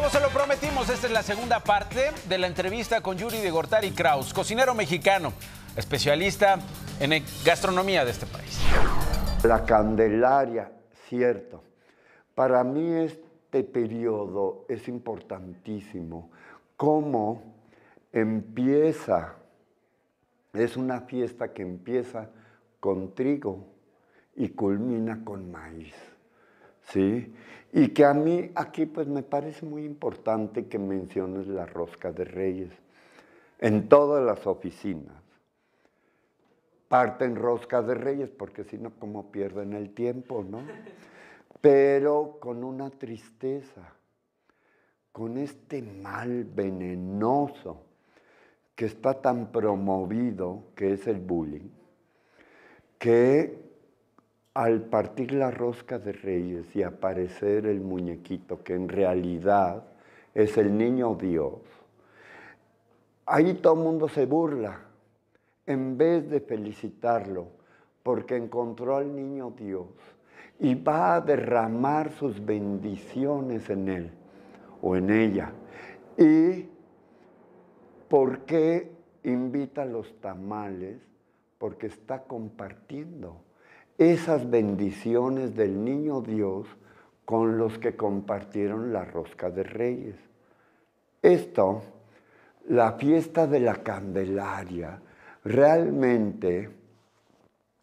Como se lo prometimos, esta es la segunda parte de la entrevista con Yuri de Gortari Kraus, cocinero mexicano, especialista en gastronomía de este país. La Candelaria, cierto. Para mí este periodo es importantísimo. ¿Cómo empieza? Es una fiesta que empieza con trigo y culmina con maíz. ¿sí? Y que a mí aquí pues me parece muy importante que menciones la rosca de reyes. En todas las oficinas parten rosca de reyes porque si no, ¿cómo pierden el tiempo, no? Pero con una tristeza, con este mal venenoso que está tan promovido, que es el bullying, que al partir la rosca de reyes y aparecer el muñequito, que en realidad es el niño Dios, ahí todo el mundo se burla en vez de felicitarlo, porque encontró al niño Dios y va a derramar sus bendiciones en él o en ella. ¿Y por qué invita a los tamales? Porque está compartiendo esas bendiciones del niño Dios con los que compartieron la rosca de reyes. Esto, la fiesta de la Candelaria, realmente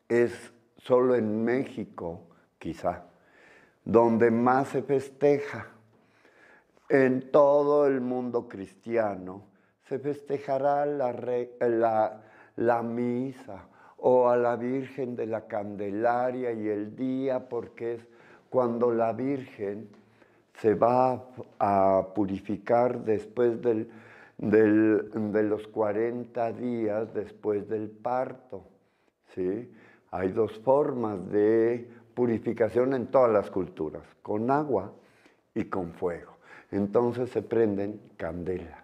es solo en México, quizá, donde más se festeja. En todo el mundo cristiano se festejará la, la, la misa, o a la Virgen de la Candelaria y el día, porque es cuando la Virgen se va a purificar después de los 40 días después del parto. ¿sí? Hay dos formas de purificación en todas las culturas, con agua y con fuego. Entonces se prenden candelas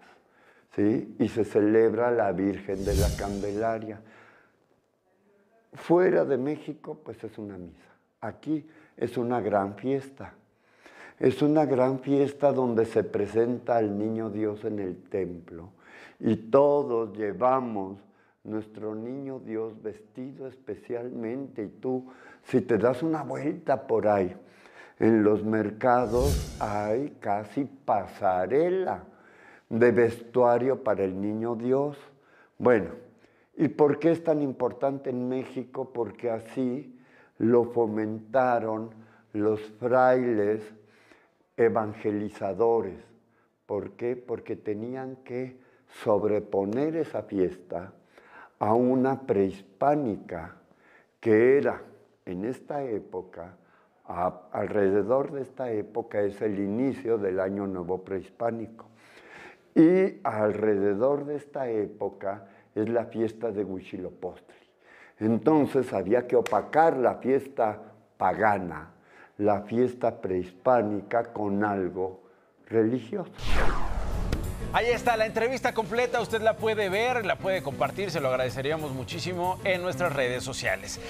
¿sí? y se celebra la Virgen de la Candelaria. Fuera de México, pues es una misa. Aquí es una gran fiesta. Es una gran fiesta donde se presenta al niño Dios en el templo y todos llevamos nuestro niño Dios vestido especialmente. Y tú, si te das una vuelta por ahí, en los mercados hay casi pasarela de vestuario para el niño Dios. Bueno, ¿Y por qué es tan importante en México? Porque así lo fomentaron los frailes evangelizadores. ¿Por qué? Porque tenían que sobreponer esa fiesta a una prehispánica que era en esta época, alrededor de esta época es el inicio del año nuevo prehispánico. Y alrededor de esta época es la fiesta de Huitzilopochtli. Entonces había que opacar la fiesta pagana, la fiesta prehispánica con algo religioso. Ahí está la entrevista completa, usted la puede ver, la puede compartir, se lo agradeceríamos muchísimo en nuestras redes sociales.